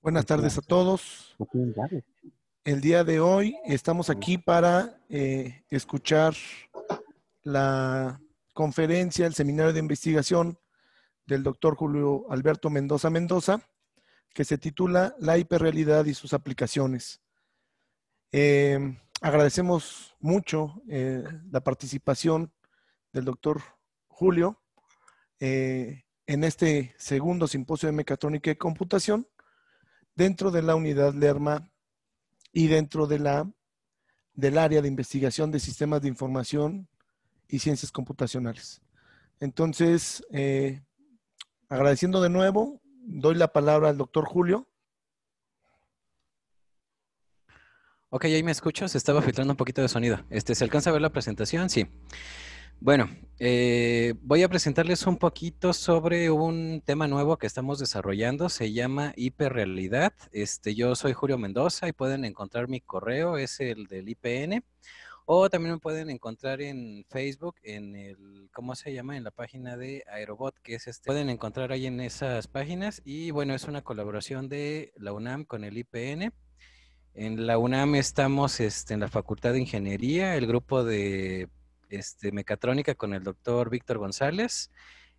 Buenas tardes a todos. El día de hoy estamos aquí para eh, escuchar la conferencia, el seminario de investigación del doctor Julio Alberto Mendoza Mendoza, que se titula La hiperrealidad y sus aplicaciones. Eh, agradecemos mucho eh, la participación del doctor Julio eh, en este segundo simposio de mecatrónica y computación dentro de la unidad LERMA y dentro de la, del área de investigación de sistemas de información y ciencias computacionales. Entonces, eh, agradeciendo de nuevo, doy la palabra al doctor Julio. Ok, ahí me escucho, se estaba filtrando un poquito de sonido. Este, ¿Se alcanza a ver la presentación? Sí. Bueno, eh, voy a presentarles un poquito sobre un tema nuevo que estamos desarrollando. Se llama hiperrealidad. Este, yo soy Julio Mendoza y pueden encontrar mi correo, es el del IPN. O también me pueden encontrar en Facebook, en el, ¿cómo se llama? En la página de Aerobot, que es este. Pueden encontrar ahí en esas páginas. Y bueno, es una colaboración de la UNAM con el IPN. En la UNAM estamos este, en la Facultad de Ingeniería, el grupo de este, mecatrónica con el doctor Víctor González.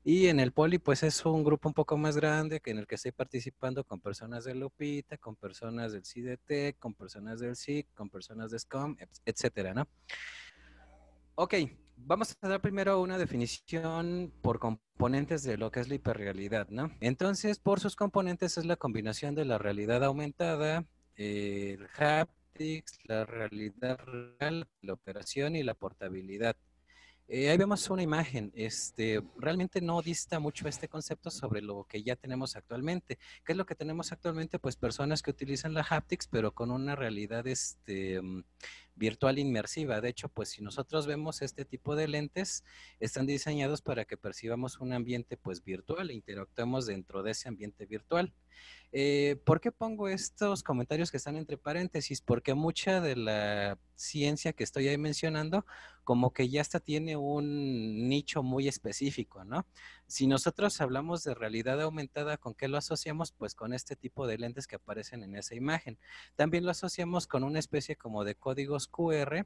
Y en el Poli, pues es un grupo un poco más grande que en el que estoy participando con personas de Lupita, con personas del CDT, con personas del SIC, con personas de SCOM, etcétera, ¿no? Ok, vamos a dar primero una definición por componentes de lo que es la hiperrealidad, ¿no? Entonces, por sus componentes es la combinación de la realidad aumentada, el HAP, la realidad real, la operación y la portabilidad. Eh, ahí vemos una imagen. Este, realmente no dista mucho este concepto sobre lo que ya tenemos actualmente. ¿Qué es lo que tenemos actualmente? Pues personas que utilizan la haptics, pero con una realidad este, virtual inmersiva. De hecho, pues si nosotros vemos este tipo de lentes, están diseñados para que percibamos un ambiente pues virtual e interactuemos dentro de ese ambiente virtual. Eh, ¿Por qué pongo estos comentarios que están entre paréntesis? Porque mucha de la ciencia que estoy ahí mencionando, como que ya está tiene un nicho muy específico, ¿no? Si nosotros hablamos de realidad aumentada, ¿con qué lo asociamos? Pues con este tipo de lentes que aparecen en esa imagen. También lo asociamos con una especie como de códigos QR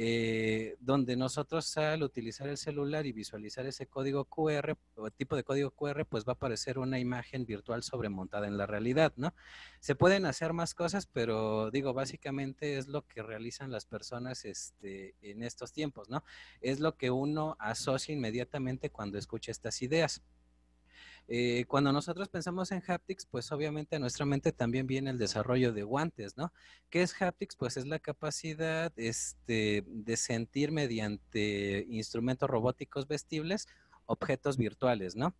eh, donde nosotros al utilizar el celular y visualizar ese código QR o tipo de código QR, pues va a aparecer una imagen virtual sobremontada en la realidad, ¿no? Se pueden hacer más cosas, pero digo, básicamente es lo que realizan las personas este, en estos tiempos, ¿no? Es lo que uno asocia inmediatamente cuando escucha estas ideas. Eh, cuando nosotros pensamos en haptics, pues obviamente a nuestra mente también viene el desarrollo de guantes, ¿no? ¿Qué es haptics? Pues es la capacidad este, de sentir mediante instrumentos robóticos vestibles objetos virtuales, ¿no?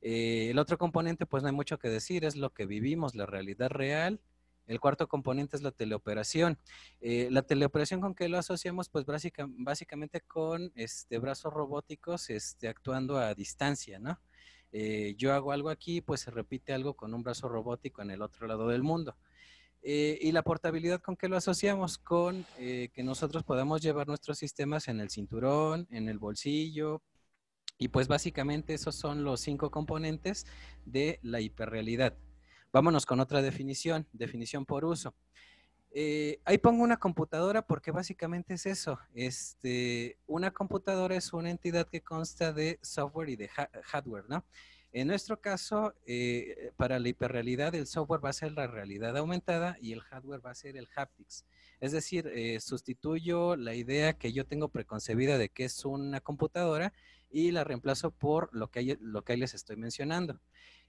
Eh, el otro componente, pues no hay mucho que decir, es lo que vivimos, la realidad real, el cuarto componente es la teleoperación. Eh, la teleoperación con qué lo asociamos, pues básicamente con este, brazos robóticos este, actuando a distancia, ¿no? Eh, yo hago algo aquí, pues se repite algo con un brazo robótico en el otro lado del mundo. Eh, y la portabilidad con qué lo asociamos, con eh, que nosotros podamos llevar nuestros sistemas en el cinturón, en el bolsillo, y pues básicamente esos son los cinco componentes de la hiperrealidad. Vámonos con otra definición, definición por uso. Eh, ahí pongo una computadora porque básicamente es eso. Este, una computadora es una entidad que consta de software y de hardware, ¿no? En nuestro caso, eh, para la hiperrealidad, el software va a ser la realidad aumentada y el hardware va a ser el haptics. Es decir, eh, sustituyo la idea que yo tengo preconcebida de que es una computadora y la reemplazo por lo que, lo que ahí les estoy mencionando.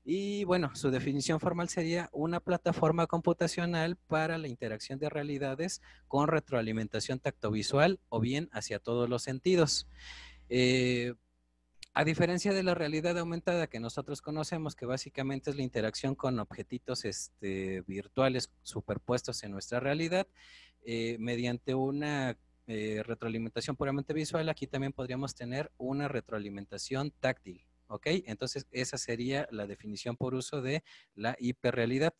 Y bueno, su definición formal sería una plataforma computacional para la interacción de realidades con retroalimentación tactovisual o bien hacia todos los sentidos. Eh, a diferencia de la realidad aumentada que nosotros conocemos, que básicamente es la interacción con objetitos este, virtuales superpuestos en nuestra realidad, eh, mediante una eh, retroalimentación puramente visual, aquí también podríamos tener una retroalimentación táctil. ¿Ok? Entonces, esa sería la definición por uso de la hiperrealidad.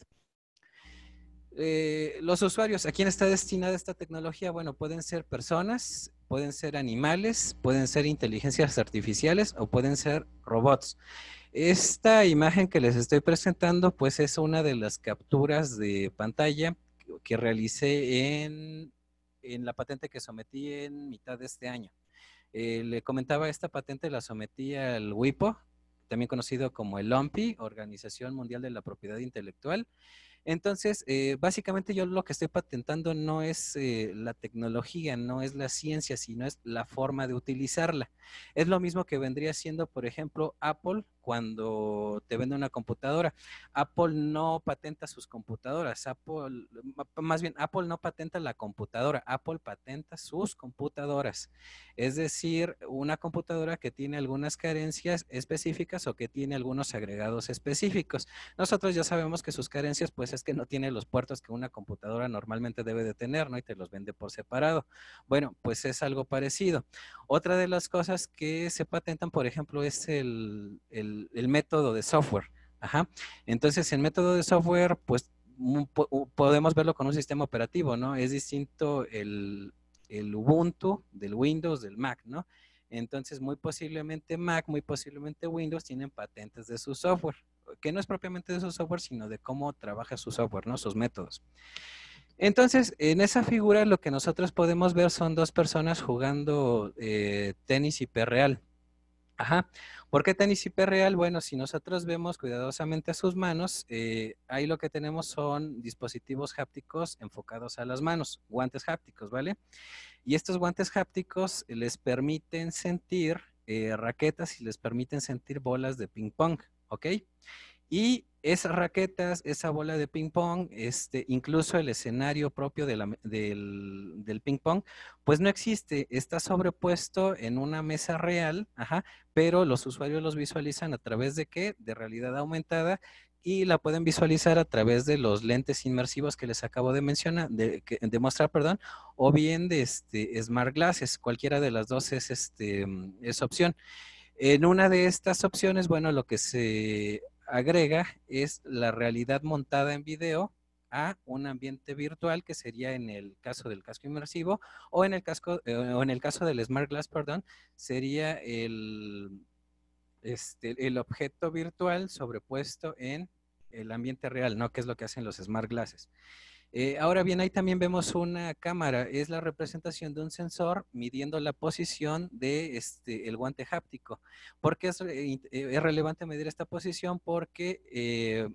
Eh, los usuarios, ¿a quién está destinada esta tecnología? Bueno, pueden ser personas, pueden ser animales, pueden ser inteligencias artificiales o pueden ser robots. Esta imagen que les estoy presentando, pues es una de las capturas de pantalla que realicé en la patente que sometí en mitad de este año. Eh, le comentaba, esta patente la sometía al WIPO, también conocido como el OMPI, Organización Mundial de la Propiedad Intelectual. Entonces, eh, básicamente yo lo que estoy patentando no es eh, la tecnología, no es la ciencia, sino es la forma de utilizarla. Es lo mismo que vendría siendo, por ejemplo, Apple cuando te vende una computadora. Apple no patenta sus computadoras, Apple, más bien Apple no patenta la computadora, Apple patenta sus computadoras. Es decir, una computadora que tiene algunas carencias específicas o que tiene algunos agregados específicos. Nosotros ya sabemos que sus carencias pues es que no tiene los puertos que una computadora normalmente debe de tener, ¿no? Y te los vende por separado. Bueno, pues es algo parecido. Otra de las cosas que se patentan, por ejemplo, es el, el el, método de software. Entonces, el método de software, pues podemos verlo con un sistema operativo, ¿no? Es distinto el, Ubuntu del Windows, del Mac, ¿no? Entonces, muy posiblemente Mac, muy posiblemente Windows tienen patentes de su software, que no es propiamente de su software, sino de cómo trabaja su software, ¿no? Sus métodos. Entonces, en esa figura lo que nosotros podemos ver son dos personas jugando eh, tenis tenis hiperreal. Ajá. ¿Por qué tenis hiperreal? Bueno, si nosotros vemos cuidadosamente a sus manos, eh, ahí lo que tenemos son dispositivos hápticos enfocados a las manos, guantes hápticos, ¿vale? Y estos guantes hápticos les permiten sentir eh, raquetas y les permiten sentir bolas de ping pong, ¿ok? Y esas raquetas, esa bola de ping pong, este, incluso el escenario propio del, ping pong, pues no existe, está sobrepuesto en una mesa real, ajá, pero los usuarios los visualizan a través de qué? De realidad aumentada y la pueden visualizar a través de los lentes inmersivos que les acabo de mencionar, de, mostrar, perdón, o bien de este, smart glasses, cualquiera de las dos es, este, mm, es opción. En una de estas opciones, bueno, lo que se agrega es la realidad montada en video a un ambiente virtual que sería en el caso del casco inmersivo o en el, casco, eh, o en el caso del Smart Glass, perdón, sería el, este, el objeto virtual sobrepuesto en el ambiente real, ¿no? Que es lo que hacen los Smart Glasses. Eh, ahora bien, ahí también vemos una cámara. Es la representación de un sensor midiendo la posición de este, el guante háptico. ¿Por qué es, eh, relevante medir esta posición? Porque eh,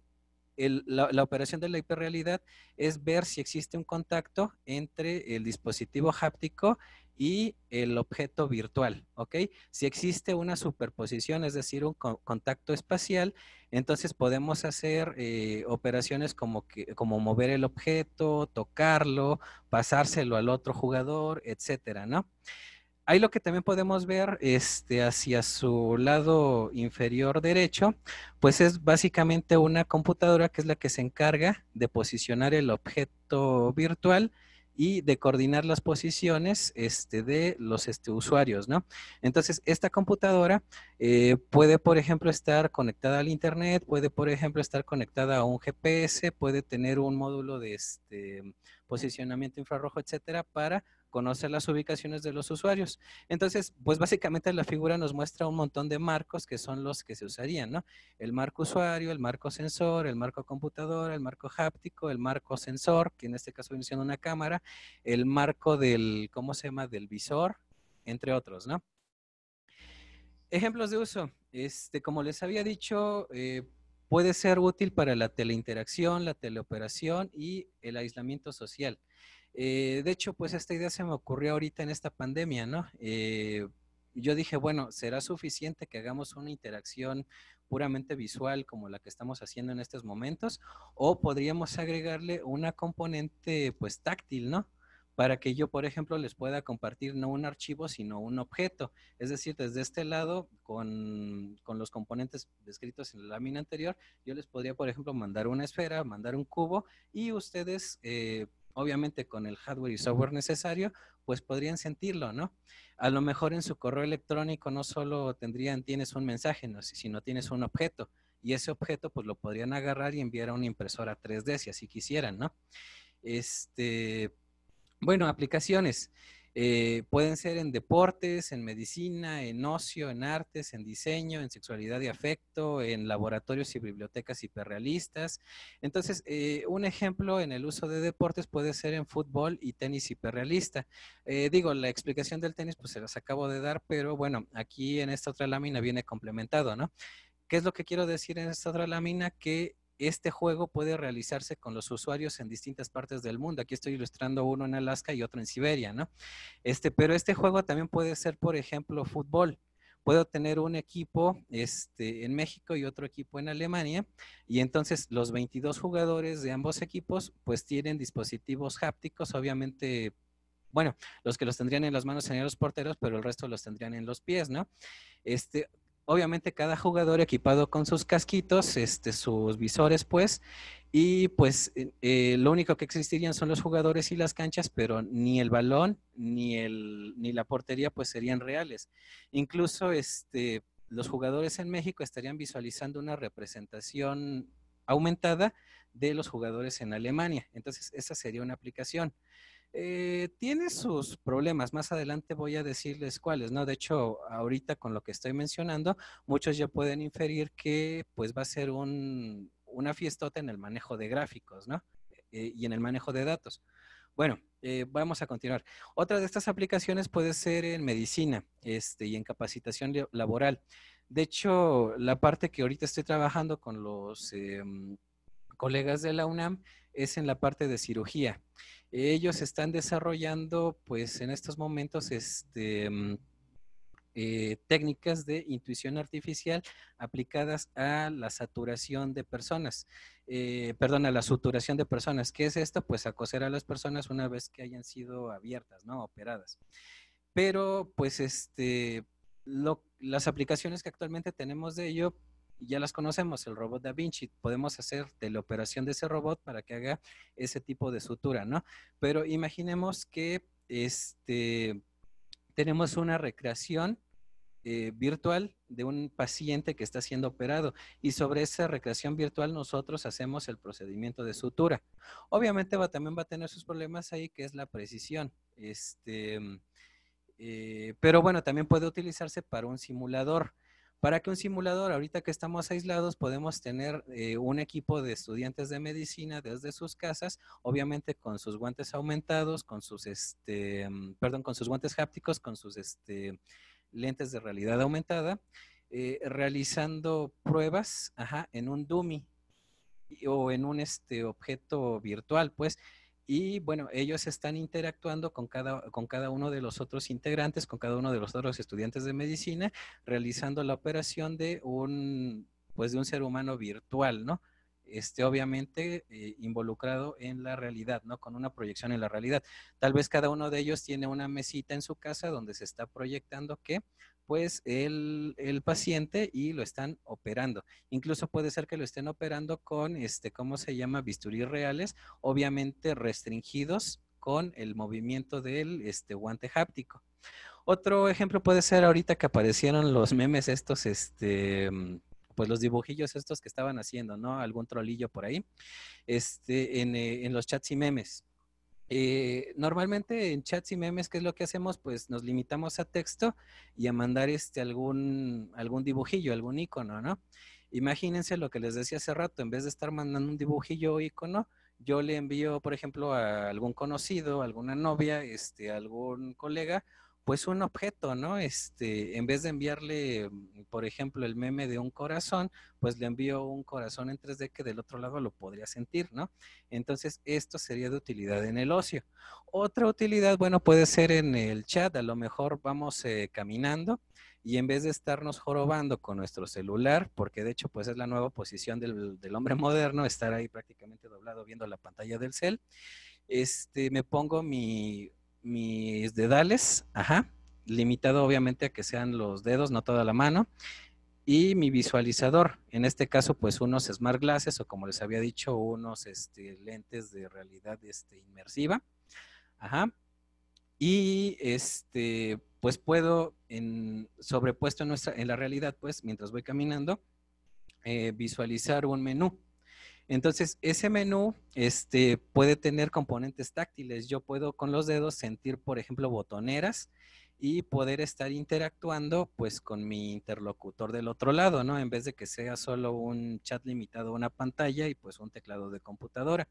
la, la, operación de la hiperrealidad es ver si existe un contacto entre el dispositivo háptico y el objeto virtual, ¿ok? Si existe una superposición, es decir, un contacto espacial, entonces podemos hacer eh, operaciones como, como mover el objeto, tocarlo, pasárselo al otro jugador, etcétera, ¿no? Ahí lo que también podemos ver este, hacia su lado inferior derecho, pues es básicamente una computadora que es la que se encarga de posicionar el objeto virtual y de coordinar las posiciones este, de los este, usuarios, ¿no? Entonces, esta computadora eh, puede, por ejemplo, estar conectada al Internet, puede, por ejemplo, estar conectada a un GPS, puede tener un módulo de este, posicionamiento infrarrojo, etcétera, para conoce las ubicaciones de los usuarios. Entonces, pues básicamente la figura nos muestra un montón de marcos que son los que se usarían, ¿no? El marco usuario, el marco sensor, el marco computadora, el marco háptico, el marco sensor, que en este caso viene siendo una cámara, el marco del, ¿cómo se llama? Del visor, entre otros, ¿no? Ejemplos de uso. Este, como les había dicho, eh, puede ser útil para la teleinteracción, la teleoperación y el aislamiento social. Eh, de hecho, pues esta idea se me ocurrió ahorita en esta pandemia, ¿no? Eh, yo dije, bueno, ¿será suficiente que hagamos una interacción puramente visual como la que estamos haciendo en estos momentos? ¿O podríamos agregarle una componente pues táctil, ¿no? Para que yo, por ejemplo, les pueda compartir no un archivo, sino un objeto. Es decir, desde este lado, con, los componentes descritos en la lámina anterior, yo les podría, por ejemplo, mandar una esfera, mandar un cubo y ustedes... Eh, obviamente con el hardware y software necesario, pues podrían sentirlo, ¿no? A lo mejor en su correo electrónico no solo tendrían, tienes un mensaje, no, sino tienes un objeto. Y ese objeto, pues lo podrían agarrar y enviar a una impresora 3D si así quisieran, ¿no? Este, bueno, aplicaciones. Eh, pueden ser en deportes, en medicina, en ocio, en artes, en diseño, en sexualidad y afecto, en laboratorios y bibliotecas hiperrealistas. Entonces, eh, un ejemplo en el uso de deportes puede ser en fútbol y tenis hiperrealista. Eh, digo, la explicación del tenis pues se las acabo de dar, pero bueno, aquí en esta otra lámina viene complementado, ¿no? ¿Qué es lo que quiero decir en esta otra lámina? Que este juego puede realizarse con los usuarios en distintas partes del mundo. Aquí estoy ilustrando uno en Alaska y otro en Siberia, ¿no? Este, pero este juego también puede ser, por ejemplo, fútbol. Puedo tener un equipo este, en México y otro equipo en Alemania, y entonces los 22 jugadores de ambos equipos pues tienen dispositivos hápticos, obviamente bueno, los que los tendrían en las manos serían los porteros, pero el resto los tendrían en los pies, ¿no? Este, Obviamente cada jugador equipado con sus casquitos, este, sus visores, pues, y pues eh, eh, lo único que existirían son los jugadores y las canchas, pero ni el balón ni, el, ni la portería pues serían reales. Incluso este, los jugadores en México estarían visualizando una representación aumentada de los jugadores en Alemania. Entonces, esa sería una aplicación. Eh, tiene sus problemas, más adelante voy a decirles cuáles, ¿no? De hecho, ahorita con lo que estoy mencionando, muchos ya pueden inferir que pues va a ser una fiestota en el manejo de gráficos, ¿no? Eh, y en el manejo de datos. Bueno, eh, vamos a continuar. Otra de estas aplicaciones puede ser en medicina este, y en capacitación laboral. De hecho, la parte que ahorita estoy trabajando con los em, colegas de la UNAM es en la parte de cirugía. Ellos están desarrollando, pues en estos momentos, este, mm, eh, técnicas de intuición artificial aplicadas a la saturación de personas, eh, perdón, a la suturación de personas. ¿Qué es esto? Pues acoser a las personas una vez que hayan sido abiertas, ¿no? Operadas. Pero, pues, este, las aplicaciones que actualmente tenemos de ello, ya las conocemos, el robot Da Vinci, podemos hacer teleoperación de ese robot para que haga ese tipo de sutura, ¿no? Pero imaginemos que este, tenemos una recreación eh, virtual de un paciente que está siendo operado y sobre esa recreación virtual nosotros hacemos el procedimiento de sutura. Obviamente va, también va a tener sus problemas ahí que es la precisión. Este, eh, pero bueno, también puede utilizarse para un simulador para que un simulador, ahorita que estamos aislados, podemos tener eh, un equipo de estudiantes de medicina desde sus casas, obviamente con sus guantes aumentados, con sus, este, mm, perdón, con sus guantes hápticos, con sus este, lentes de realidad aumentada, eh, realizando pruebas en un dummy o en un este, objeto virtual, pues, y bueno, ellos están interactuando con cada, uno de los otros integrantes, con cada uno de los otros estudiantes de medicina, realizando la operación de un, pues de un ser humano virtual, ¿no? obviamente eh, involucrado en la realidad, ¿no? Con una proyección en la realidad. Tal vez cada uno de ellos tiene una mesita en su casa donde se está proyectando que pues el, paciente y lo están operando. Incluso puede ser que lo estén operando con, este, ¿cómo se llama? Bisturí reales, obviamente restringidos con el movimiento del este, guante háptico. Otro ejemplo puede ser ahorita que aparecieron los memes estos, este, mm, pues los dibujillos estos que estaban haciendo, ¿no? Algún trollillo por ahí, este, en, eh, en los chats y memes. Eh, normalmente en chats y memes, ¿qué es lo que hacemos? Pues nos limitamos a texto y a mandar este algún, algún dibujillo, algún icono, ¿no? Imagínense lo que les decía hace rato, en vez de estar mandando un dibujillo o icono, yo le envío, por ejemplo, a algún conocido, alguna novia, este, algún colega, pues un objeto, ¿no? Este, en vez de enviarle, mm, por ejemplo, el meme de un corazón, pues le envío un corazón en 3D que del otro lado lo podría sentir, ¿no? Entonces, esto sería de utilidad en el ocio. Otra utilidad, bueno, puede ser en el chat, a lo mejor vamos eh, caminando y en vez de estarnos jorobando con nuestro celular, porque de hecho pues es la nueva posición del, del hombre moderno, estar ahí prácticamente doblado viendo la pantalla del cel, este, me pongo mi mis dedales, ajá, limitado obviamente a que sean los dedos, no toda la mano, y mi visualizador, en este caso pues unos smart glasses o como les había dicho, unos este, lentes de realidad este, inmersiva, ajá, y este, pues puedo, en, sobrepuesto en, nuestra, en la realidad, pues mientras voy caminando, eh, visualizar un menú, entonces, ese menú este, puede tener componentes táctiles. Yo puedo con los dedos sentir, por ejemplo, botoneras y poder estar interactuando pues con mi interlocutor del otro lado, ¿no? En vez de que sea solo un chat limitado a una pantalla y pues un teclado de computadora.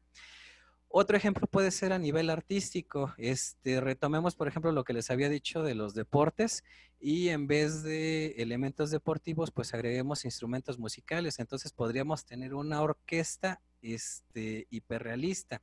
Otro ejemplo puede ser a nivel artístico. Este, retomemos, por ejemplo, lo que les había dicho de los deportes y en vez de elementos deportivos, pues agreguemos instrumentos musicales. Entonces podríamos tener una orquesta este, hiperrealista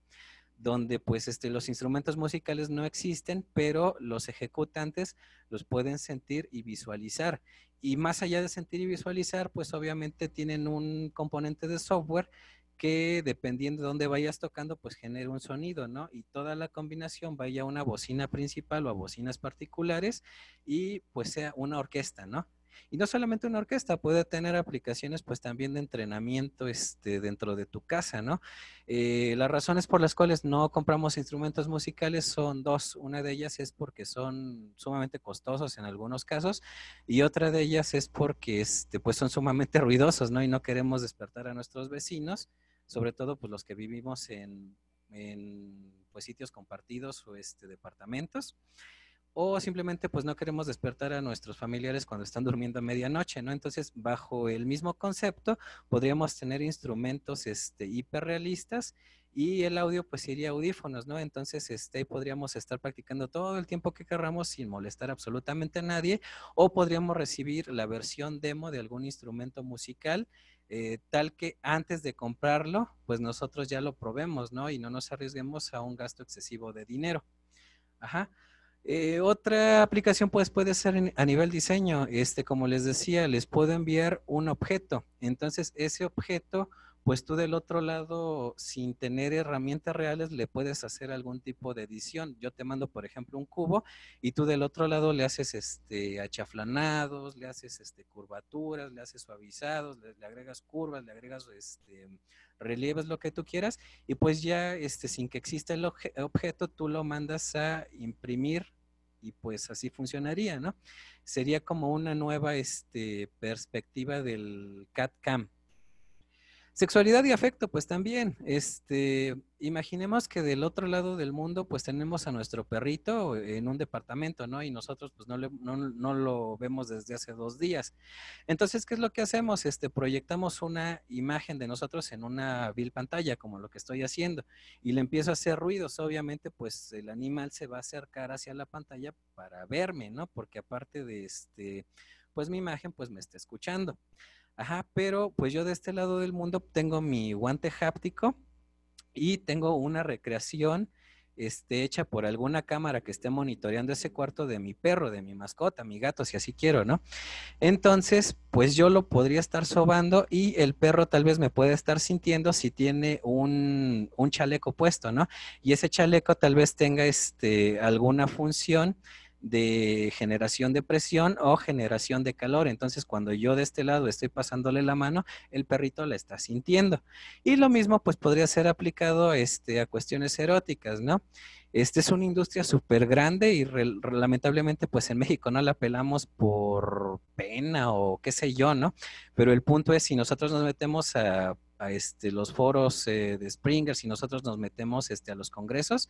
donde pues este, los instrumentos musicales no existen, pero los ejecutantes los pueden sentir y visualizar. Y más allá de sentir y visualizar, pues obviamente tienen un componente de software que dependiendo de dónde vayas tocando, pues genere un sonido, ¿no? Y toda la combinación vaya a una bocina principal o a bocinas particulares y pues sea una orquesta, ¿no? Y no solamente una orquesta, puede tener aplicaciones pues también de entrenamiento este, dentro de tu casa, ¿no? Eh, las razones por las cuales no compramos instrumentos musicales son dos. Una de ellas es porque son sumamente costosos en algunos casos y otra de ellas es porque este, pues son sumamente ruidosos, ¿no? Y no queremos despertar a nuestros vecinos sobre todo pues los que vivimos en, pues, sitios compartidos o este, departamentos o simplemente pues no queremos despertar a nuestros familiares cuando están durmiendo a medianoche, ¿no? Entonces, bajo el mismo concepto, podríamos tener instrumentos este, hiperrealistas y el audio pues iría audífonos, ¿no? Entonces, este, podríamos estar practicando todo el tiempo que querramos sin molestar absolutamente a nadie o podríamos recibir la versión demo de algún instrumento musical eh, tal que antes de comprarlo, pues nosotros ya lo probemos, ¿no? Y no nos arriesguemos a un gasto excesivo de dinero. Ajá. Eh, otra aplicación pues puede ser a nivel diseño. Este, como les decía, les puedo enviar un objeto. Entonces, ese objeto pues tú del otro lado, sin tener herramientas reales, le puedes hacer algún tipo de edición. Yo te mando, por ejemplo, un cubo y tú del otro lado le haces este achaflanados, le haces este curvaturas, le haces suavizados, le, agregas curvas, le agregas este relieves, lo que tú quieras y pues ya este sin que exista el objeto tú lo mandas a imprimir y pues así funcionaría, ¿no? Sería como una nueva este, perspectiva del CAD-CAM Sexualidad y afecto, pues también, este, imaginemos que del otro lado del mundo, pues tenemos a nuestro perrito en un departamento, ¿no? Y nosotros, pues no, lo vemos desde hace dos días. Entonces, ¿qué es lo que hacemos? Este, proyectamos una imagen de nosotros en una vil pantalla, como lo que estoy haciendo, y le empiezo a hacer ruidos. Obviamente, pues el animal se va a acercar hacia la pantalla para verme, ¿no? Porque aparte de este, pues mi imagen, pues me está escuchando. Ajá, pero pues yo de este lado del mundo tengo mi guante háptico y tengo una recreación este, hecha por alguna cámara que esté monitoreando ese cuarto de mi perro, de mi mascota, mi gato, si así quiero, ¿no? Entonces, pues yo lo podría estar sobando y el perro tal vez me puede estar sintiendo si tiene un, un chaleco puesto, ¿no? Y ese chaleco tal vez tenga este, alguna función de generación de presión o generación de calor. Entonces, cuando yo de este lado estoy pasándole la mano, el perrito la está sintiendo. Y lo mismo, pues, podría ser aplicado este, a cuestiones eróticas, ¿no? Esta es una industria súper grande y lamentablemente, pues, en México no la pelamos por pena o qué sé yo, ¿no? Pero el punto es, si nosotros nos metemos a este, los foros eh, de Springer, si nosotros nos metemos este, a los congresos,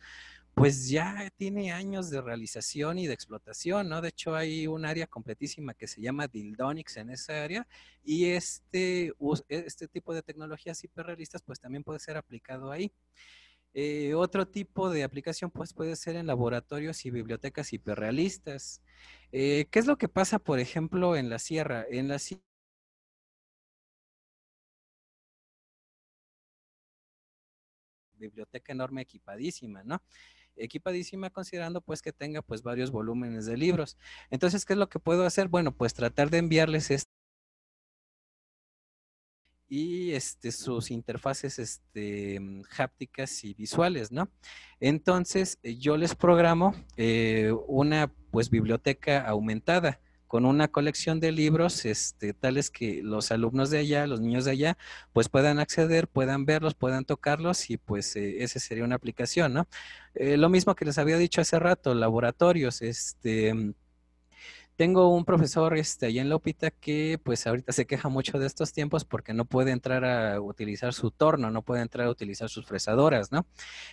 pues ya tiene años de realización y de explotación, ¿no? De hecho, hay un área completísima que se llama Dildonics en esa área y este, e, este tipo de tecnologías hiperrealistas pues también puede ser aplicado ahí. Eh, otro tipo de aplicación pues puede ser en laboratorios y bibliotecas hiperrealistas. Eh, ¿Qué es lo que pasa, por ejemplo, en la sierra? En la sierra biblioteca enorme equipadísima, ¿no? equipadísima considerando pues que tenga pues varios volúmenes de libros. Entonces, ¿qué es lo que puedo hacer? Bueno, pues tratar de enviarles este y este, sus interfaces este, mm, hápticas y visuales, ¿no? Entonces, eh, yo les programo eh, una pues biblioteca aumentada con una colección de libros este, tales que los alumnos de allá, los niños de allá, pues puedan acceder, puedan verlos, puedan tocarlos y pues eh, ese esa sería una aplicación, ¿no? Eh, lo mismo que les había dicho hace rato, laboratorios, este... Mm, tengo un profesor este, allá en Lópita que pues ahorita se queja mucho de estos tiempos porque no puede entrar a utilizar su torno, no puede entrar a utilizar sus fresadoras, ¿no?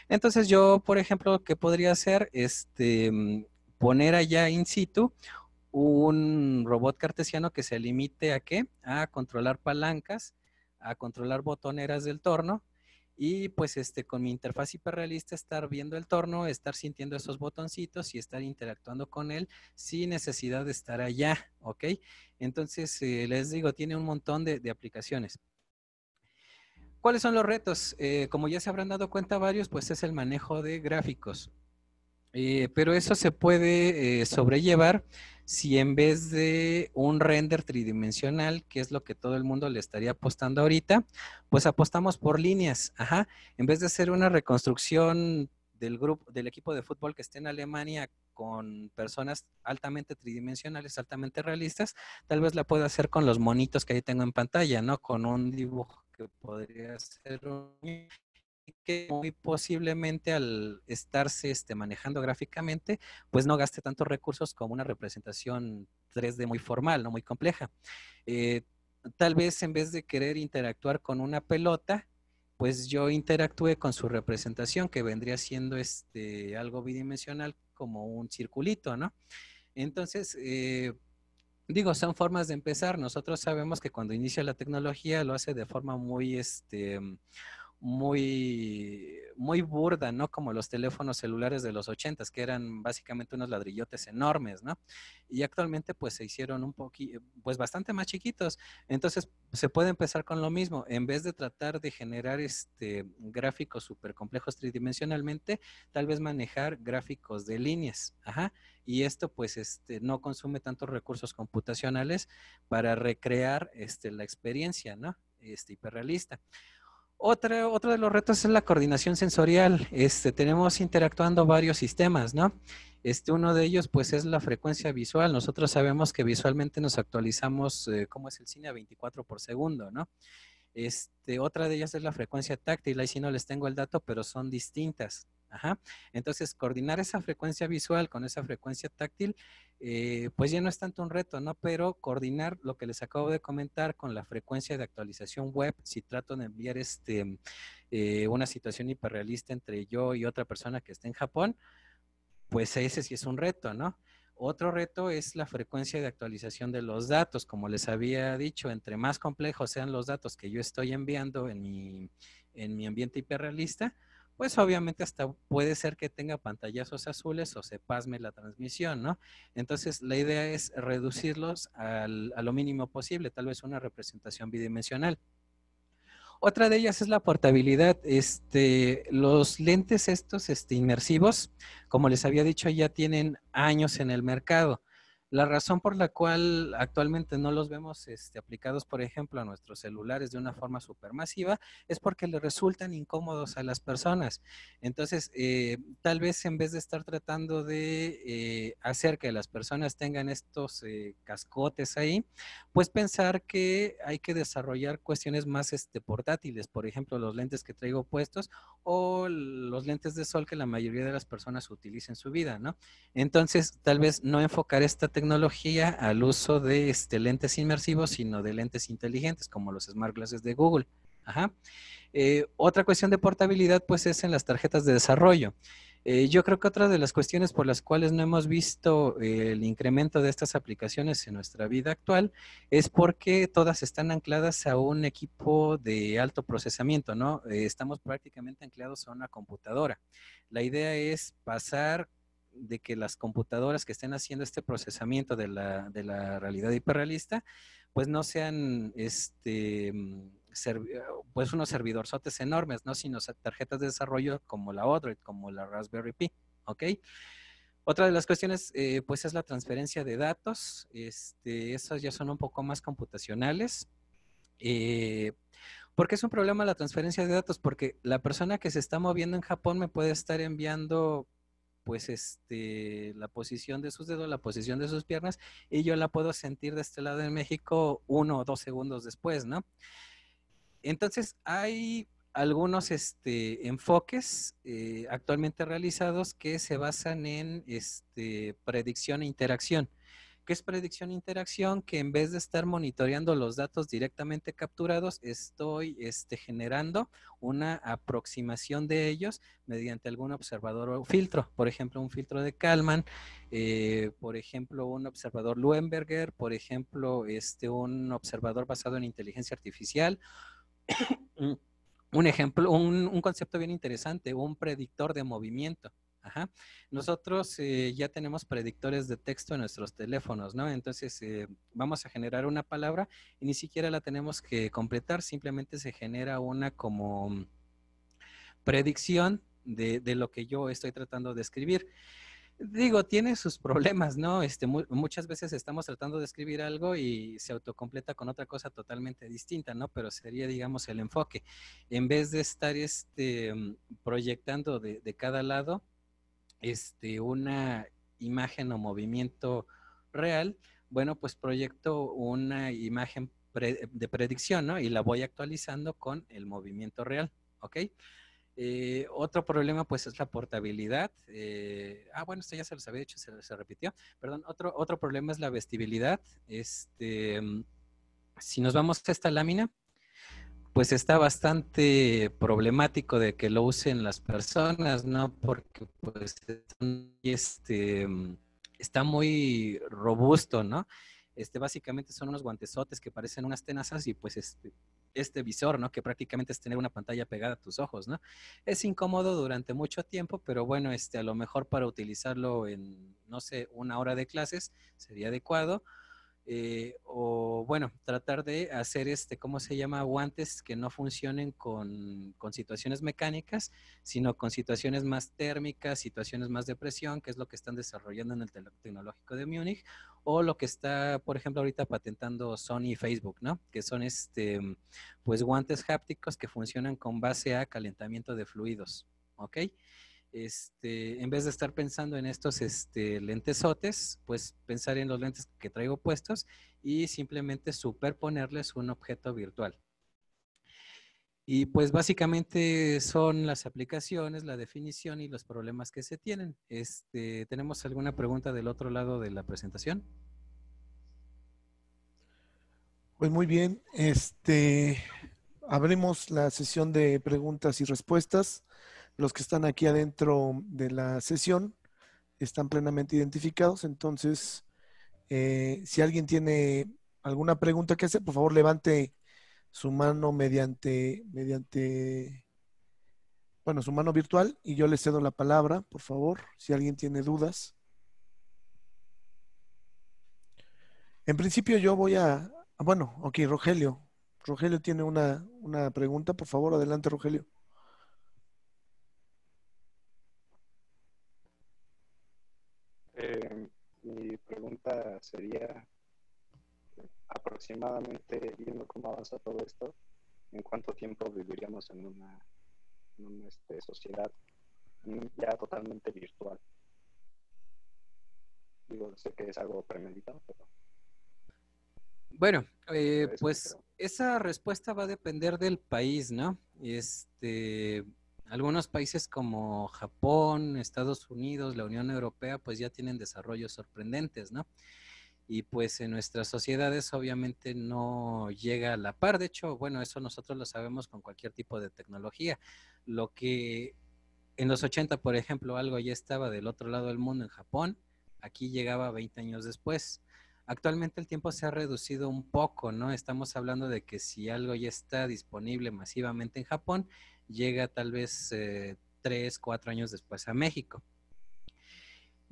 Entonces yo, por ejemplo, ¿qué podría hacer? Este, mm, poner allá in situ un robot cartesiano que se limite a qué? A controlar palancas, a controlar botoneras del torno y pues este con mi interfaz hiperrealista estar viendo el torno, estar sintiendo esos botoncitos y estar interactuando con él sin necesidad de estar allá, ¿ok? Entonces eh, les digo, tiene un montón de, aplicaciones. ¿Cuáles son los retos? Eh, como ya se habrán dado cuenta varios, pues es el manejo de gráficos. Eh, pero eso se puede sobrellevar si en vez de un render tridimensional, que es lo que todo el mundo le estaría apostando ahorita, pues apostamos por líneas, ajá, en vez de hacer una reconstrucción del grupo del equipo de fútbol que esté en Alemania con personas altamente tridimensionales, altamente realistas, tal vez la pueda hacer con los monitos que ahí tengo en pantalla, ¿no? Con un dibujo que podría ser un que muy posiblemente al estarse este, manejando gráficamente, pues no gaste tantos recursos como una representación 3D muy formal, no muy compleja. Eh, tal vez en vez de querer interactuar con una pelota, pues yo interactúe con su representación, que vendría siendo este, algo bidimensional como un circulito, ¿no? Entonces, eh, digo, son formas de empezar. Nosotros sabemos que cuando inicia la tecnología lo hace de forma muy, este, muy, muy burda, ¿no? Como los teléfonos celulares de los ochentas, que eran básicamente unos ladrillotes enormes, ¿no? Y actualmente pues se hicieron un poquito, pues bastante más chiquitos. Entonces se puede empezar con lo mismo. En vez de tratar de generar este gráficos súper complejos tridimensionalmente, tal vez manejar gráficos de líneas, ajá. Y esto pues este, no consume tantos recursos computacionales para recrear este, la experiencia, ¿no? Este, hiperrealista otro de los retos es la coordinación sensorial. Este, tenemos interactuando varios sistemas, ¿no? Este, uno de ellos, pues, es la frecuencia visual. Nosotros sabemos que visualmente nos actualizamos, eh, ¿cómo es el cine, a 24 por segundo, ¿no? Este, otra de ellas es la frecuencia táctil. Ahí sí no les tengo el dato, pero son distintas. Entonces, coordinar esa frecuencia visual con esa frecuencia táctil, eh, pues ya no es tanto un reto, ¿no? Pero coordinar lo que les acabo de comentar con la frecuencia de actualización web, si trato de enviar este, eh, una situación hiperrealista entre yo y otra persona que esté en Japón, pues ese sí es un reto, ¿no? Otro reto es la frecuencia de actualización de los datos. Como les había dicho, entre más complejos sean los datos que yo estoy enviando en mi, en mi ambiente hiperrealista, pues obviamente hasta puede ser que tenga pantallazos azules o se pasme la transmisión, ¿no? Entonces la idea es reducirlos a lo mínimo posible, tal vez una representación bidimensional. Otra de ellas es la portabilidad. Este, los lentes estos este, inmersivos, como les había dicho, ya tienen años en el mercado. La razón por la cual actualmente no los vemos este, aplicados, por ejemplo, a nuestros celulares de una forma supermasiva es porque le resultan incómodos a las personas. Entonces, eh, tal vez en vez de estar tratando de eh, hacer que las personas tengan estos eh, cascotes ahí, pues pensar que hay que desarrollar cuestiones más este, portátiles, por ejemplo, los lentes que traigo puestos o los lentes de sol que la mayoría de las personas utilizan en su vida, ¿no? Entonces, tal vez no enfocar esta tecnología tecnología al uso de este, lentes inmersivos, sino de lentes inteligentes, como los smart glasses de Google. Eh, otra cuestión de portabilidad, pues, es en las tarjetas de desarrollo. Eh, yo creo que otra de las cuestiones por las cuales no hemos visto eh, el incremento de estas aplicaciones en nuestra vida actual es porque todas están ancladas a un equipo de alto procesamiento, ¿no? estamos prácticamente anclados a una computadora. La idea es pasar de que las computadoras que estén haciendo este procesamiento de la, realidad hiperrealista, pues no sean este, mm, eh, pues unos servidorzotes enormes, ¿no? Sino tarjetas de desarrollo como la Odroid, como la Raspberry Pi, ¿ok? Otra de las cuestiones, eh, pues es la transferencia de datos. Este, esas ya son un poco más computacionales. Eh, ¿Por qué es un problema la transferencia de datos? Porque la persona que se está moviendo en Japón me puede estar enviando pues este, la posición de sus dedos, la posición de sus piernas, y yo la puedo sentir de este lado en México uno o dos segundos después, ¿no? Entonces, hay algunos este, enfoques eh, actualmente realizados que se basan en este, predicción e interacción. ¿Qué es predicción e interacción, que en vez de estar monitoreando los datos directamente capturados, estoy este, generando una aproximación de ellos mediante algún observador o filtro, por ejemplo, un filtro de Kalman, eh, por ejemplo, un observador Luenberger, por ejemplo, este, un observador basado en inteligencia artificial. un ejemplo, un concepto bien interesante, un predictor de movimiento Ajá. Nosotros eh, ya tenemos predictores de texto en nuestros teléfonos, ¿no? Entonces eh, vamos a generar una palabra y ni siquiera la tenemos que completar, simplemente se genera una como predicción de, lo que yo estoy tratando de escribir digo, tiene sus problemas, ¿no? Este, muchas veces estamos tratando de escribir algo y se autocompleta con otra cosa totalmente distinta, ¿no? Pero sería, digamos, el enfoque. En vez de estar este, mm, proyectando de cada lado, este, una imagen o movimiento real, bueno, pues proyecto una imagen de predicción, ¿no? Y la voy actualizando con el movimiento real, ¿ok? Eh, otro problema, pues, es la portabilidad. Eh, ah, bueno, esto ya se los había dicho, se, se, repitió. Perdón, otro, otro problema es la vestibilidad. Este, mm, si nos vamos a esta lámina, pues está bastante problemático de que lo usen las personas, ¿no? Porque pues este, mm, está muy robusto, ¿no? Este, básicamente son unos guantesotes que parecen unas tenazas y pues este, este visor, ¿no? Que prácticamente es tener una pantalla pegada a tus ojos, ¿no? Es incómodo durante mucho tiempo, pero bueno, este, a lo mejor para utilizarlo en, no sé, una hora de clases sería adecuado eh, o bueno, tratar de hacer este, ¿cómo se llama? Guantes que no funcionen con, con, situaciones mecánicas, sino con situaciones más térmicas, situaciones más de presión, que es lo que están desarrollando en el tecnológico de Múnich, o lo que está, por ejemplo, ahorita patentando Sony y Facebook, ¿no? Que son este, pues guantes hápticos que funcionan con base a calentamiento de fluidos, ¿ok? este, en vez de estar pensando en estos este, lentesotes, pues pensar en los lentes que traigo puestos y simplemente superponerles un objeto virtual. Y pues básicamente son las aplicaciones, la definición y los problemas que se tienen. Este, ¿Tenemos alguna pregunta del otro lado de la presentación? Pues muy bien, este, abrimos la sesión de preguntas y respuestas los que están aquí adentro de la sesión están plenamente identificados. Entonces, eh, si alguien tiene alguna pregunta que hacer, por favor levante su mano mediante, mediante, bueno, su mano virtual y yo le cedo la palabra, por favor, si alguien tiene dudas. En principio yo voy a, ah, bueno, ok, Rogelio. Rogelio tiene una pregunta, por favor, adelante, Rogelio. sería aproximadamente, viendo cómo avanza todo esto, en cuánto tiempo viviríamos en una, este, sociedad ya totalmente virtual. Digo, sé que es algo premeditado, pero... Bueno, eh, pues esa respuesta va a depender del país, ¿no? Este, algunos países como Japón, Estados Unidos, la Unión Europea, pues ya tienen desarrollos sorprendentes, ¿no? Y pues en nuestras sociedades obviamente no llega a la par. De hecho, bueno, eso nosotros lo sabemos con cualquier tipo de tecnología. Lo que en los 80, por ejemplo, algo ya estaba del otro lado del mundo en Japón, aquí llegaba 20 años después. Actualmente el tiempo se ha reducido un poco, ¿no? Estamos hablando de que si algo ya está disponible masivamente en Japón, llega tal vez eh, tres, cuatro años después a México.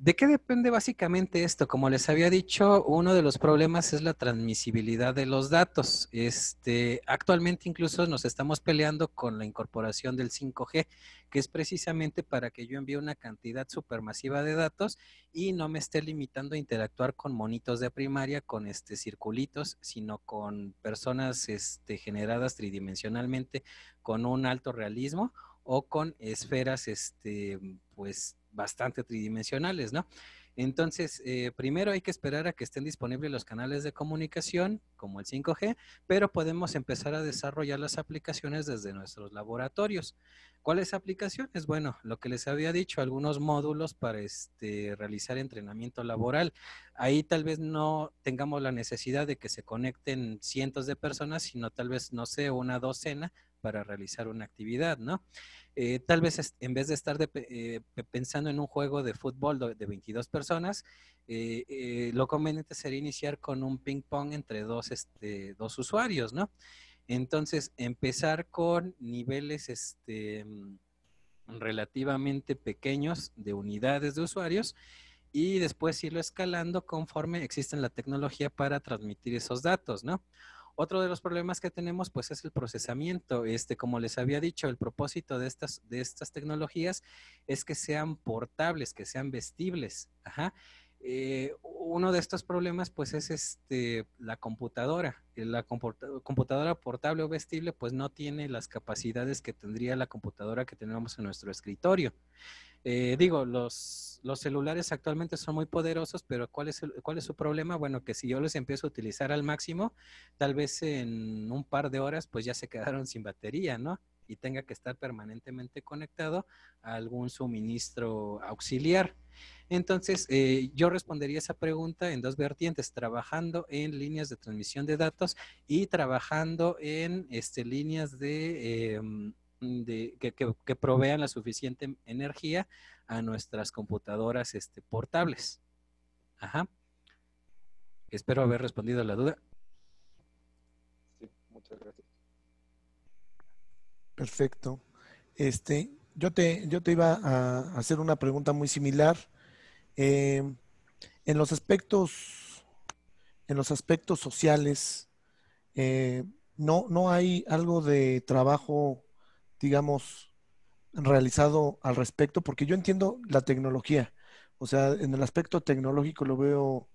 ¿De qué depende básicamente esto? Como les había dicho, uno de los problemas es la transmisibilidad de los datos. Este, actualmente incluso nos estamos peleando con la incorporación del 5G, que es precisamente para que yo envíe una cantidad supermasiva de datos y no me esté limitando a interactuar con monitos de primaria, con este circulitos, sino con personas este, generadas tridimensionalmente con un alto realismo o con esferas este, pues bastante tridimensionales, ¿no? Entonces, eh, primero hay que esperar a que estén disponibles los canales de comunicación, como el 5G, pero podemos empezar a desarrollar las aplicaciones desde nuestros laboratorios. ¿Cuáles aplicaciones? Bueno, lo que les había dicho, algunos módulos para este, realizar entrenamiento laboral. Ahí tal vez no tengamos la necesidad de que se conecten cientos de personas, sino tal vez, no sé, una docena para realizar una actividad, ¿no? Eh, tal vez en vez de estar eh, pensando en un juego de fútbol de 22 personas, eh, lo conveniente sería iniciar con un ping pong entre este, dos, usuarios, ¿no? Entonces, empezar con niveles este, mm, relativamente pequeños de unidades de usuarios y después irlo escalando conforme exista la tecnología para transmitir esos datos, ¿no? Otro de los problemas que tenemos pues es el procesamiento. Este, como les había dicho, el propósito de estas, de estas tecnologías es que sean portables, que sean vestibles. Eh, uno de estos problemas pues es este, la computadora. Eh, la computadora portable o vestible pues no tiene las capacidades que tendría la computadora que tenemos en nuestro escritorio. Eh, digo, los, los celulares actualmente son muy poderosos, pero ¿cuál es, ¿cuál es su problema? Bueno, que si yo los empiezo a utilizar al máximo, tal vez en un par de horas pues ya se quedaron sin batería, ¿no? Y tenga que estar permanentemente conectado a algún suministro auxiliar. Entonces, eh, yo respondería esa pregunta en dos vertientes, trabajando en líneas de transmisión de datos y trabajando en este, líneas de... Em, Mm, que, provean la suficiente energía a nuestras computadoras este, portables. Ajá. Espero haber respondido a la duda. Sí, muchas gracias. Perfecto. Este, yo te, yo te iba a hacer una pregunta muy similar. Eh, en los aspectos, en los aspectos sociales, eh, no, no hay algo de trabajo digamos, realizado al respecto? Porque yo entiendo la tecnología, o sea, en el aspecto tecnológico lo veo,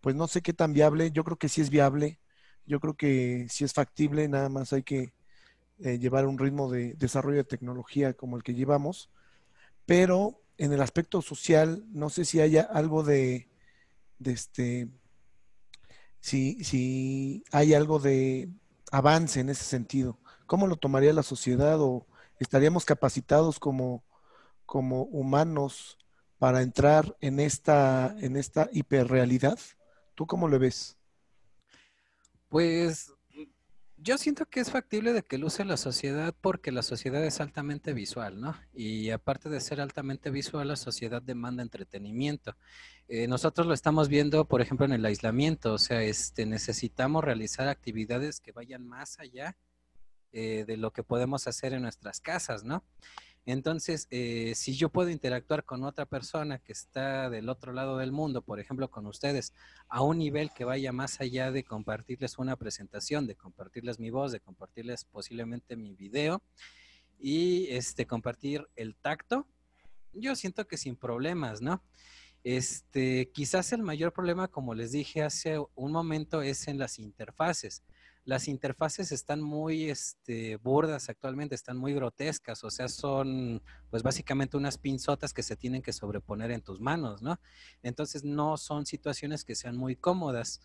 pues no sé qué tan viable, yo creo que sí es viable, yo creo que sí es factible, nada más hay que eh, llevar un ritmo de desarrollo de tecnología como el que llevamos, pero en el aspecto social, no sé si haya algo de, de este, si, si hay algo de avance en ese sentido. ¿Cómo lo tomaría la sociedad o, estaríamos capacitados como, como humanos para entrar en esta, en esta hiperrealidad? ¿Tú cómo lo ves? Pues yo siento que es factible de que luce la sociedad porque la sociedad es altamente visual, ¿no? Y aparte de ser altamente visual, la sociedad demanda entretenimiento. Eh, nosotros lo estamos viendo, por ejemplo, en el aislamiento, o sea, este, necesitamos realizar actividades que vayan más allá eh, de lo que podemos hacer en nuestras casas, ¿no? Entonces, eh, si yo puedo interactuar con otra persona que está del otro lado del mundo, por ejemplo, con ustedes, a un nivel que vaya más allá de compartirles una presentación, de compartirles mi voz, de compartirles posiblemente mi video y este, compartir el tacto, yo siento que sin problemas, ¿no? Este, quizás el mayor problema, como les dije hace un momento, es en las interfaces las interfaces están muy este, burdas actualmente, están muy grotescas, o sea, son pues básicamente unas pinzotas que se tienen que sobreponer en tus manos, ¿no? Entonces no son situaciones que sean muy cómodas.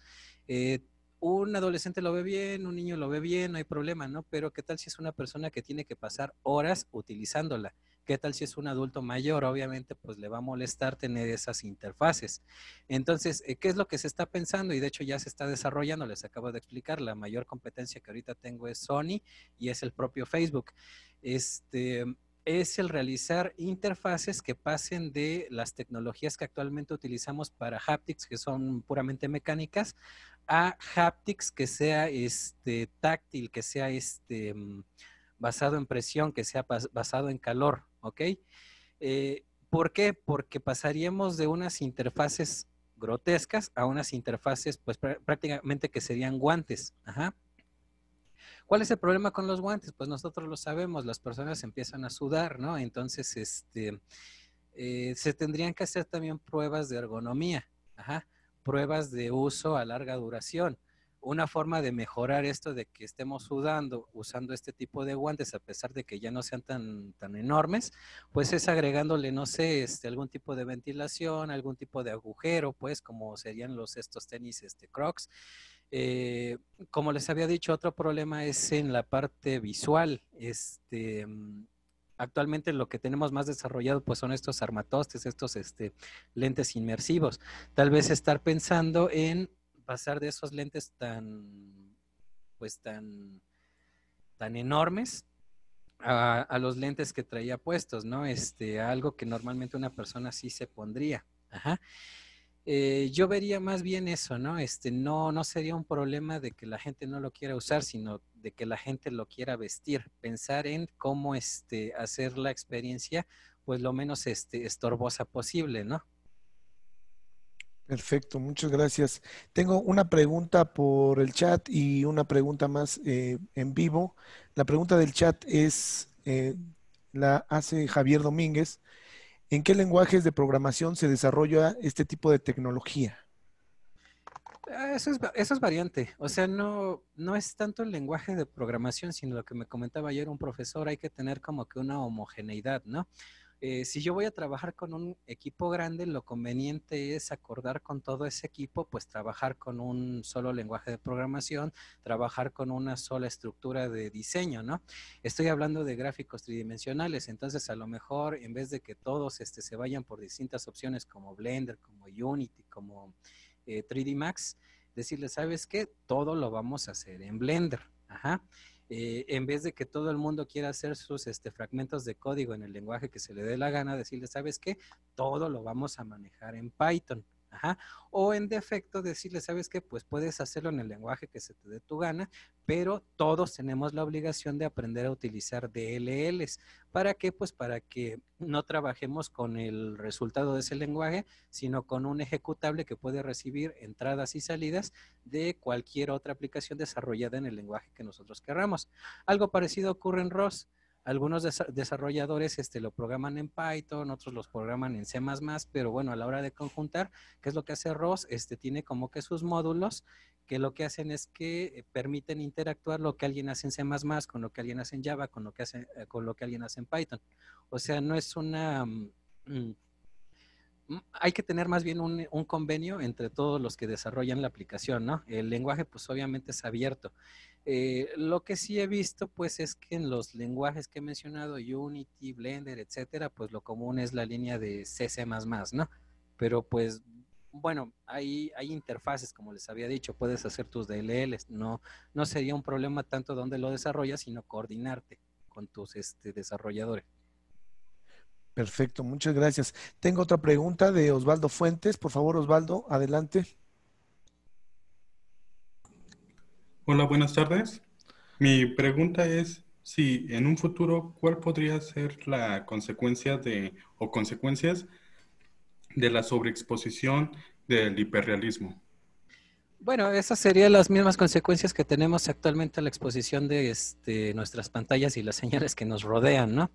Eh, un adolescente lo ve bien, un niño lo ve bien, no hay problema, ¿no? Pero ¿qué tal si es una persona que tiene que pasar horas utilizándola? ¿Qué tal si es un adulto mayor? Obviamente, pues le va a molestar tener esas interfaces. Entonces, eh, ¿qué es lo que se está pensando? Y de hecho ya se está desarrollando, les acabo de explicar, la mayor competencia que ahorita tengo es Sony y es el propio Facebook. Este, es el realizar interfaces que pasen de las tecnologías que actualmente utilizamos para haptics, que son puramente mecánicas, a haptics que sea este, táctil, que sea este mm, basado en presión que sea basado en calor, ¿ok? Eh, ¿Por qué? Porque pasaríamos de unas interfaces grotescas a unas interfaces, pues prácticamente que serían guantes. ¿Cuál es el problema con los guantes? Pues nosotros lo sabemos, las personas empiezan a sudar, ¿no? Entonces, este, eh, se tendrían que hacer también pruebas de ergonomía, pruebas de uso a larga duración una forma de mejorar esto de que estemos sudando usando este tipo de guantes, a pesar de que ya no sean tan, tan enormes, pues es agregándole, no sé, este, algún tipo de ventilación, algún tipo de agujero, pues como serían los estos tenis este, crocs. Eh, como les había dicho, otro problema es en la parte visual. Este, mm, actualmente lo que tenemos más desarrollado pues son estos armatostes, estos este, lentes inmersivos. Tal vez estar pensando en pasar de esos lentes tan, pues tan, tan enormes a, los lentes que traía puestos, ¿no? Este, algo que normalmente una persona sí se pondría. Ajá. Eh, yo vería más bien eso, ¿no? Este, no, no sería un problema de que la gente no lo quiera usar, sino de que la gente lo quiera vestir. Pensar en cómo este, hacer la experiencia, pues lo menos este, estorbosa posible, ¿no? Perfecto, muchas gracias. Tengo una pregunta por el chat y una pregunta más eh, en vivo. La pregunta del chat es, eh, la hace Javier Domínguez. ¿En qué lenguajes de programación se desarrolla este tipo de tecnología? Ah, eso es, variante. O sea, no, no es tanto el lenguaje de programación, sino lo que me comentaba ayer un profesor, hay que tener como que una homogeneidad, ¿no? Eh, si yo voy a trabajar con un equipo grande, lo conveniente es acordar con todo ese equipo, pues trabajar con un solo lenguaje de programación, trabajar con una sola estructura de diseño, ¿no? Estoy hablando de gráficos tridimensionales, entonces a lo mejor en vez de que todos este, se vayan por distintas opciones como Blender, como Unity, como eh, 3D Max, decirles, ¿sabes qué? Todo lo vamos a hacer en Blender. Ajá. Eh, en vez de que todo el mundo quiera hacer sus este, fragmentos de código en el lenguaje que se le dé la gana, decirle, ¿sabes qué? Todo lo vamos a manejar en Python. O en defecto decirle, ¿sabes qué? Pues puedes hacerlo en el lenguaje que se te dé tu gana, pero todos tenemos la obligación de aprender a utilizar DLLs. ¿Para qué? Pues para que no trabajemos con el resultado de ese lenguaje, sino con un ejecutable que puede recibir entradas y salidas de cualquier otra aplicación desarrollada en el lenguaje que nosotros querramos. Algo parecido ocurre en ROS algunos desarrolladores este, lo programan en Python, otros los programan en C++, pero bueno, a la hora de conjuntar, ¿qué es lo que hace ROS? Este, tiene como que sus módulos que lo que hacen es que eh, permiten interactuar lo que alguien hace en C++, con lo que alguien hace en Java, con lo que, hace, eh, con lo que alguien hace en Python. O sea, no es una... Mm, mm, hay que tener más bien un, un, convenio entre todos los que desarrollan la aplicación, ¿no? El lenguaje, pues obviamente es abierto. Eh, lo que sí he visto, pues, es que en los lenguajes que he mencionado, Unity, Blender, etcétera, pues lo común es la línea de CC++, ¿no? Pero, pues, bueno, hay, hay interfaces, como les había dicho, puedes hacer tus DLLs, no, no sería un problema tanto donde lo desarrollas, sino coordinarte con tus este, desarrolladores. Perfecto, muchas gracias. Tengo otra pregunta de Osvaldo Fuentes. Por favor, Osvaldo, adelante. Hola, buenas tardes. Mi pregunta es si en un futuro, ¿cuál podría ser la consecuencia de o consecuencias de la sobreexposición del hiperrealismo? Bueno, esas serían las mismas consecuencias que tenemos actualmente a la exposición de este, nuestras pantallas y las señales que nos rodean, ¿no?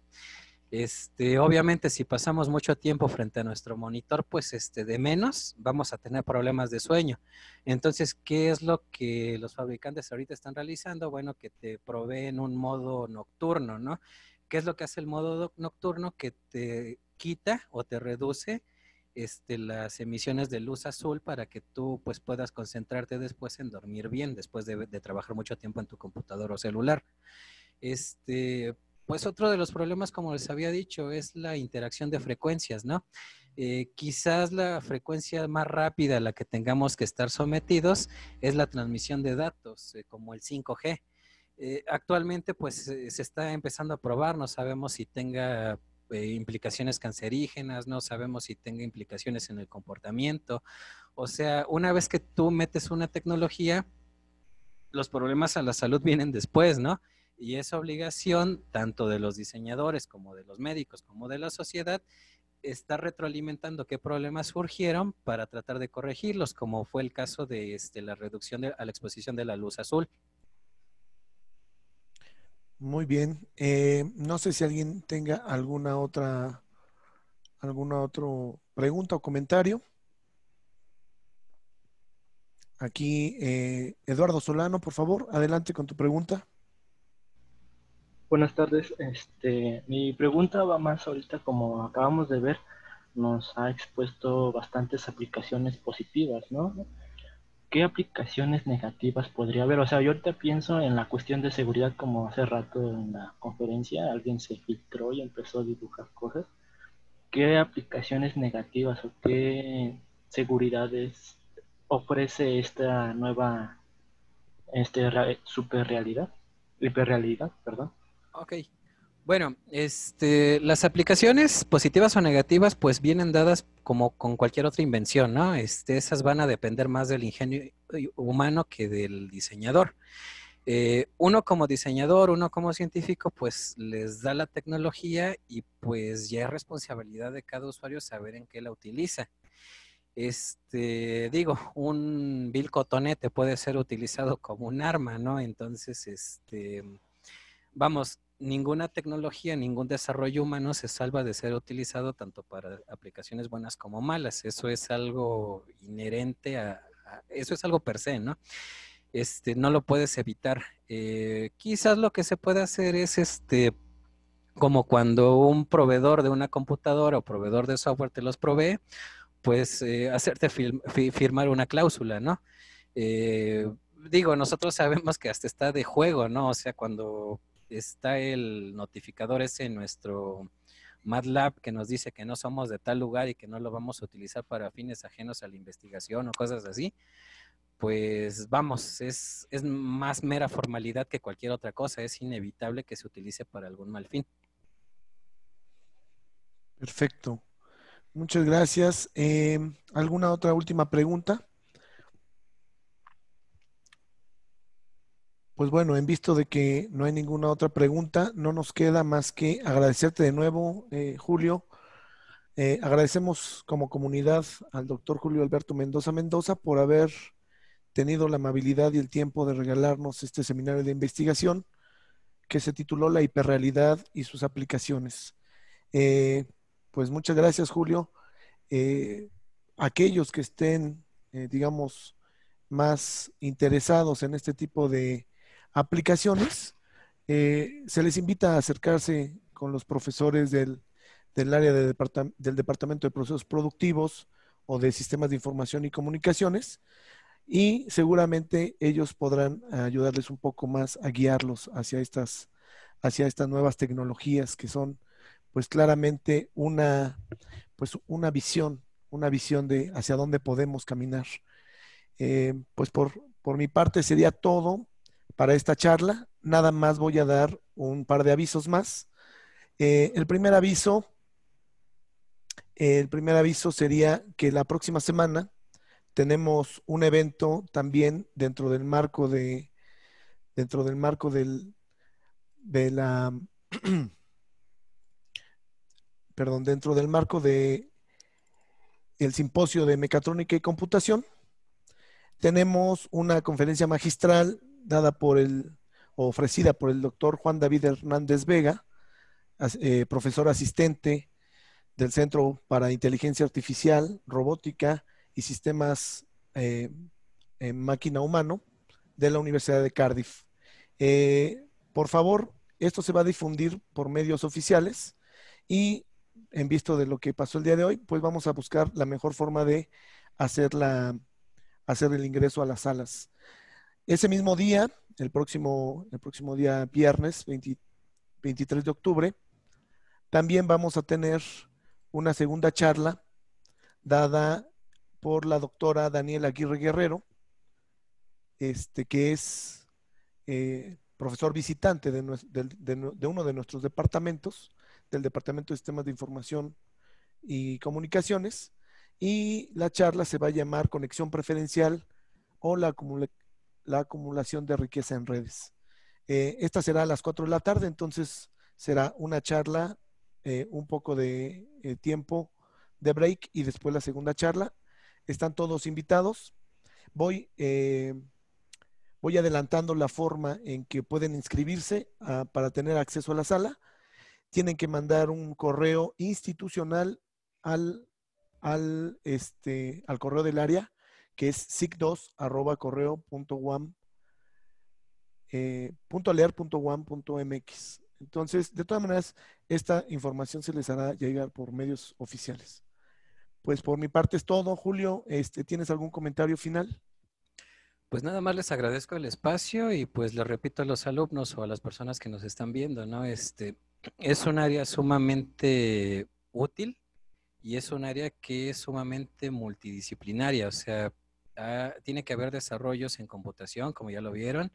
Este, obviamente, si pasamos mucho tiempo frente a nuestro monitor, pues este, de menos vamos a tener problemas de sueño. Entonces, ¿qué es lo que los fabricantes ahorita están realizando? Bueno, que te proveen un modo nocturno, ¿no? ¿Qué es lo que hace el modo nocturno? Que te quita o te reduce este, las emisiones de luz azul para que tú pues, puedas concentrarte después en dormir bien, después de, trabajar mucho tiempo en tu computador o celular. Este, pues otro de los problemas, como les había dicho, es la interacción de frecuencias, ¿no? Eh, quizás la frecuencia más rápida a la que tengamos que estar sometidos es la transmisión de datos, eh, como el 5G. Eh, actualmente, pues se está empezando a probar, no sabemos si tenga implicaciones cancerígenas, no sabemos si tenga implicaciones en el comportamiento. O sea, una vez que tú metes una tecnología, los problemas a la salud vienen después, ¿no? Y esa obligación tanto de los diseñadores como de los médicos como de la sociedad está retroalimentando qué problemas surgieron para tratar de corregirlos, como fue el caso de este, la reducción a la exposición de la luz azul. Muy bien. Eh, no sé si alguien tenga alguna otra, alguna otra pregunta o comentario. Aquí, eh, Eduardo Solano, por favor, adelante con tu pregunta. Buenas tardes. Este, mi pregunta va más ahorita como acabamos de ver, nos ha expuesto bastantes aplicaciones positivas, ¿no? ¿Qué aplicaciones negativas podría haber? O sea, yo ahorita pienso en la cuestión de seguridad, como hace rato en la conferencia, alguien se filtró y empezó a dibujar cosas. ¿Qué aplicaciones negativas o qué seguridades ofrece esta nueva este, super hiperrealidad, perdón. Ok. Bueno, este, las aplicaciones positivas o negativas pues vienen dadas como con cualquier otra invención, ¿no? Este, esas van a depender más del ingenio humano que del diseñador. Eh, uno como diseñador, uno como científico, pues les da la tecnología y pues ya es responsabilidad de cada usuario saber en qué la utiliza. Este, digo, un vil cotonete puede ser utilizado como un arma, ¿no? Entonces, este vamos, ninguna tecnología, ningún desarrollo humano se salva de ser utilizado tanto para aplicaciones buenas como malas. Eso es algo inherente a, eso es algo per se, ¿no? Este, no lo puedes evitar. Eh, quizás lo que se puede hacer es este como cuando un proveedor de una computadora o proveedor de software te los provee, pues eh, hacerte firmar una cláusula, ¿no? Eh, digo, nosotros sabemos que hasta está de juego, ¿no? O sea, cuando está el notificador ese en nuestro MATLAB que nos dice que no somos de tal lugar y que no lo vamos a utilizar para fines ajenos a la investigación o cosas así, pues vamos, es, más mera formalidad que cualquier otra cosa, es inevitable que se utilice para algún mal fin. Perfecto. Muchas gracias. Em, ¿Alguna otra última pregunta? Pues bueno, en visto de que no hay ninguna otra pregunta, no nos queda más que agradecerte de nuevo, eh, Julio. Eh, agradecemos como comunidad al doctor Julio Alberto Mendoza Mendoza por haber tenido la amabilidad y el tiempo de regalarnos este seminario de investigación que se tituló La hiperrealidad y sus aplicaciones. Eh, pues muchas gracias, Julio. aquellos que estén, digamos, más interesados en este tipo de aplicaciones, eh, se les invita a acercarse con los profesores del, área del Departamento de Procesos Productivos o de Sistemas de Información y Comunicaciones y seguramente ellos podrán ayudarles un poco más a guiarlos hacia estas, hacia estas nuevas tecnologías que son pues claramente una, pues una visión, una visión de hacia dónde podemos caminar. Eh, pues por, por mi parte sería todo para esta charla. Nada más voy a dar un par de avisos más. Eh, el primer aviso, el primer aviso sería que la próxima semana tenemos un evento también dentro del marco de dentro del marco del de la perdón, dentro del marco de el simposio de mecatrónica y computación tenemos una conferencia magistral dada por el, ofrecida por el doctor Juan David Hernández Vega, eh, profesor asistente del Centro para Inteligencia Artificial, Robótica y Sistemas eh, en Máquina Humano de la Universidad de Cardiff. Eh, por favor, esto se va a difundir por medios oficiales y en visto de lo que pasó el día de hoy, pues vamos a buscar la mejor forma de hacer, la, hacer el ingreso a las salas. Ese mismo día, el próximo, el próximo día viernes 23 de octubre, también vamos a tener una segunda charla dada por la doctora Daniela Aguirre Guerrero, este, que es eh, profesor visitante de, uno de nuestros departamentos, del Departamento de Sistemas de Información y Comunicaciones, y la charla se va a llamar Conexión Preferencial o la, la acumulación de riqueza en redes. Eh, esta será a las 4 de la tarde, entonces será una charla, eh, un poco de eh, tiempo de break y después la segunda charla. Están todos invitados. Voy, voy adelantando la forma en que pueden inscribirse ah, para tener acceso a la sala. Tienen que mandar un correo institucional al, al, este, al correo del área que es sig2.correo.guam.leer.guam.mx. Eh, Entonces, de todas maneras, esta información se les hará llegar por medios oficiales. Pues por mi parte es todo, Julio. Este, ¿Tienes algún comentario final? Pues nada más les agradezco el espacio y pues les repito a los alumnos o a las personas que nos están viendo, ¿no? Este es un área sumamente útil y es un área que es sumamente multidisciplinaria, o sea, Ah, tiene que haber desarrollos en computación, como ya lo vieron,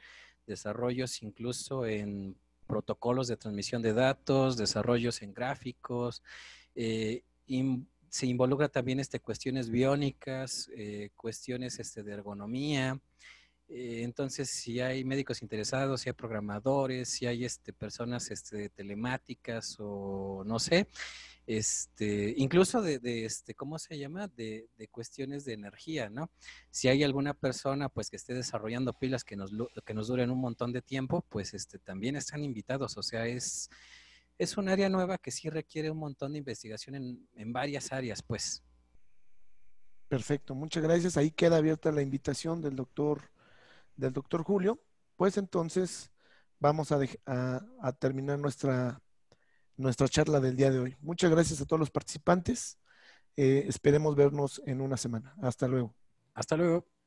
desarrollos incluso en protocolos de transmisión de datos, desarrollos en gráficos, eh, se involucra también este, cuestiones biónicas, eh, cuestiones este, de ergonomía, eh, entonces, si hay médicos interesados, si hay programadores, si hay este, personas este, telemáticas o no sé, este, incluso de, de este, ¿cómo se llama? De, de, cuestiones de energía, ¿no? Si hay alguna persona pues que esté desarrollando pilas que nos, que nos duren un montón de tiempo, pues este, también están invitados, o sea, es, es un área nueva que sí requiere un montón de investigación en, en varias áreas, pues. Perfecto, muchas gracias. Ahí queda abierta la invitación del doctor del doctor Julio, pues entonces vamos a, terminar nuestra, nuestra charla del día de hoy. Muchas gracias a todos los participantes. Eh, esperemos vernos en una semana. Hasta luego. Hasta luego.